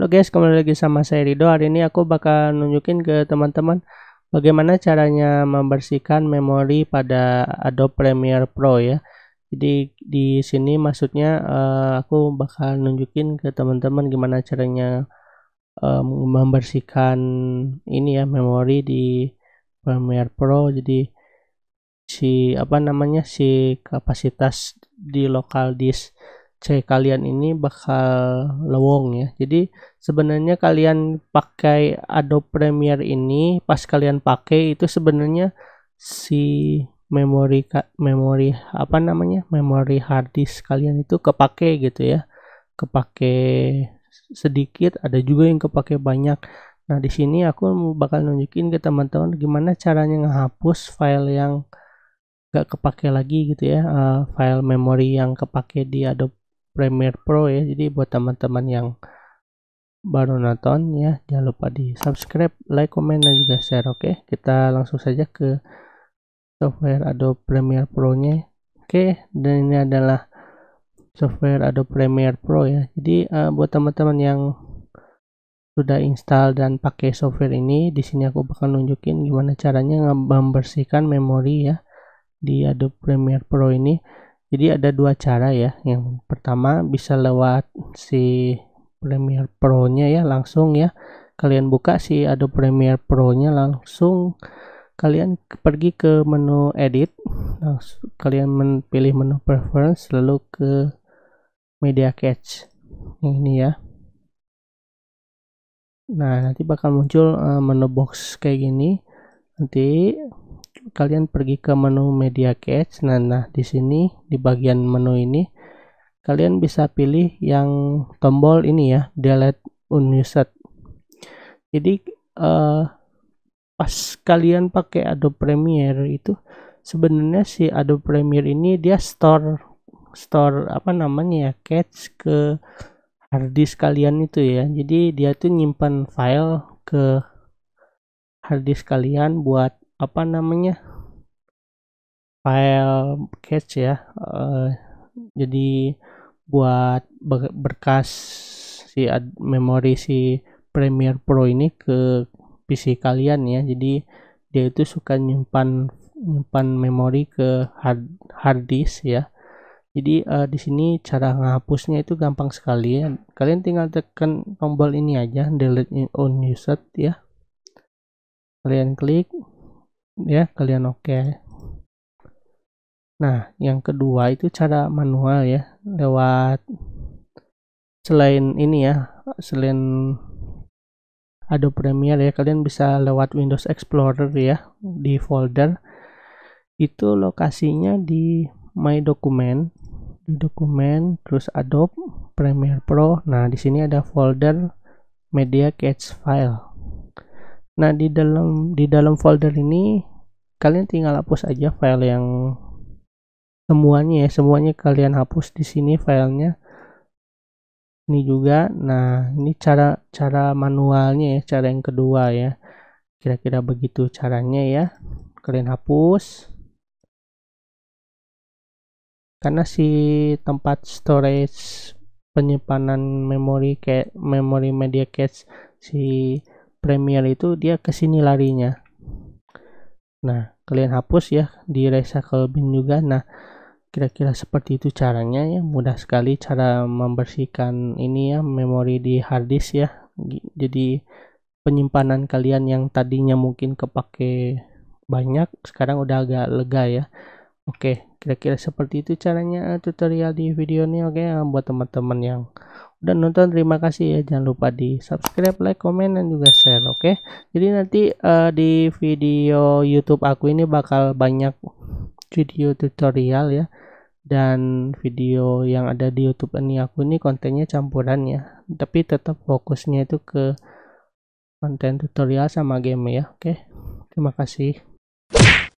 Halo guys, kembali lagi sama saya Rido. Hari ini aku bakal nunjukin ke teman-teman bagaimana caranya membersihkan memori pada Adobe Premiere Pro ya. Jadi di sini maksudnya uh, aku bakal nunjukin ke teman-teman gimana caranya um, membersihkan ini ya memori di Premiere Pro. Jadi si apa namanya si kapasitas di local disk C kalian ini bakal lowong ya. Jadi sebenarnya kalian pakai Adobe Premiere ini pas kalian pakai itu sebenarnya si memori memori apa namanya? memori hard disk kalian itu kepake gitu ya. Kepake sedikit, ada juga yang kepake banyak. Nah, di sini aku bakal nunjukin ke teman-teman gimana caranya ngehapus file yang gak kepake lagi gitu ya, uh, file memori yang kepake di Adobe Premiere Pro ya jadi buat teman-teman yang baru nonton ya jangan lupa di subscribe like comment dan juga share oke okay? kita langsung saja ke software Adobe Premiere Pro nya oke okay? dan ini adalah software Adobe Premiere Pro ya jadi uh, buat teman-teman yang sudah install dan pakai software ini di sini aku akan nunjukin gimana caranya membersihkan memori ya di Adobe Premiere Pro ini jadi ada dua cara ya. Yang pertama bisa lewat si Premiere Pro-nya ya langsung ya. Kalian buka si Adobe Premiere Pro-nya langsung kalian pergi ke menu edit. Langsung kalian pilih menu preference lalu ke media cache. ini ya. Nah, nanti bakal muncul eh, menu box kayak gini. Nanti kalian pergi ke menu media cache nah, nah di sini di bagian menu ini kalian bisa pilih yang tombol ini ya delete unused jadi uh, pas kalian pakai Adobe Premiere itu sebenarnya si Adobe Premiere ini dia store store apa namanya ya cache ke harddisk kalian itu ya jadi dia tuh nyimpan file ke harddisk kalian buat apa namanya file cache ya uh, jadi buat berkas si memori si Premiere Pro ini ke PC kalian ya jadi dia itu suka nyimpan nyimpan memori ke hard hard disk ya jadi uh, di sini cara ngapusnya itu gampang sekali ya kalian tinggal tekan tombol ini aja delete on user ya kalian klik ya kalian oke okay. nah yang kedua itu cara manual ya lewat selain ini ya selain Adobe Premiere ya kalian bisa lewat Windows Explorer ya di folder itu lokasinya di My Document di dokumen terus Adobe Premiere Pro nah di sini ada folder media catch file nah di dalam di dalam folder ini kalian tinggal hapus aja file yang semuanya ya semuanya kalian hapus di sini filenya ini juga nah ini cara cara manualnya ya cara yang kedua ya kira-kira begitu caranya ya kalian hapus karena si tempat storage penyimpanan memori kayak memori media cache si premier itu dia ke sini larinya Nah, kalian hapus ya di recycle bin juga. Nah, kira-kira seperti itu caranya ya. Mudah sekali cara membersihkan ini ya memori di hard disk ya. Jadi penyimpanan kalian yang tadinya mungkin kepake banyak sekarang udah agak lega ya. Oke, kira-kira seperti itu caranya eh, tutorial di video ini oke okay? Eh, buat teman-teman yang udah nonton terima kasih ya jangan lupa di subscribe like komen dan juga share oke okay? jadi nanti uh, di video YouTube aku ini bakal banyak video tutorial ya dan video yang ada di YouTube ini aku ini kontennya campuran ya tapi tetap fokusnya itu ke konten tutorial sama game ya oke okay? terima kasih